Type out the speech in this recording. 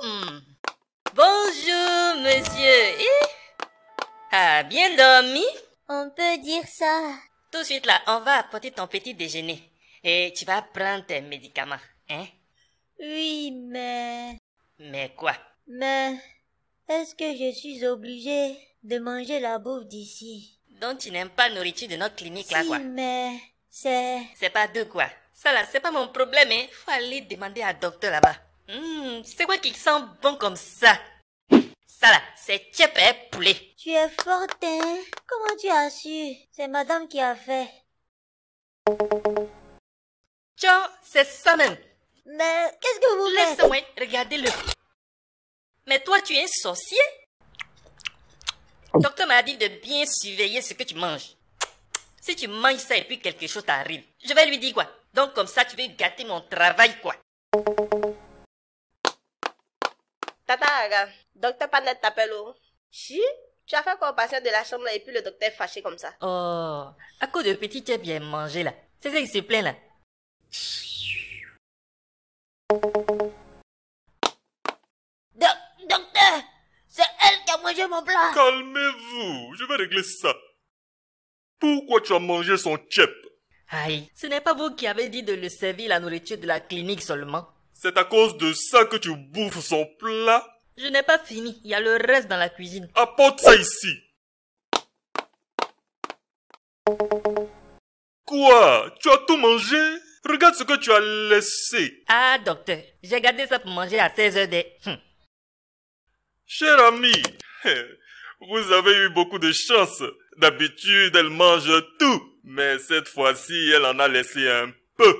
Hmm. Bonjour, monsieur. Eh? Ah, bien dormi On peut dire ça. Tout de suite là, on va apporter ton petit déjeuner. Et tu vas prendre tes médicaments, hein Oui, mais... Mais quoi Mais... Est-ce que je suis obligée de manger la bouffe d'ici Donc tu n'aimes pas la nourriture de notre clinique là, quoi mais... C'est... C'est pas de quoi ça là, c'est pas mon problème, hein. Faut aller demander à docteur là-bas. Hum, c'est quoi qui sent bon comme ça Ça là, c'est tchèpe poulet. Tu es forte, hein Comment tu as su C'est madame qui a fait. Tchao, c'est ça même. Mais qu'est-ce que vous voulez Laisse-moi regarder le... Mais toi, tu es un sorcier Docteur m'a dit de bien surveiller ce que tu manges. Si tu manges ça et puis quelque chose t'arrive, je vais lui dire quoi donc comme ça, tu veux gâter mon travail, quoi. Tata, docteur Panette t'appelle où Si Tu as fait quoi au patient de la chambre et puis le docteur est fâché comme ça Oh, à cause de petit, tu bien mangé là. C'est ça qui se plaint là. docteur C'est elle qui a mangé mon plat Calmez-vous, je vais régler ça. Pourquoi tu as mangé son chèque Aïe, ce n'est pas vous qui avez dit de le servir la nourriture de la clinique seulement. C'est à cause de ça que tu bouffes son plat Je n'ai pas fini, il y a le reste dans la cuisine. Apporte ça ici. Quoi Tu as tout mangé Regarde ce que tu as laissé. Ah, docteur, j'ai gardé ça pour manger à 16 h des... Hum. Cher ami, vous avez eu beaucoup de chance. D'habitude, elle mange tout. Mais cette fois-ci, elle en a laissé un peu.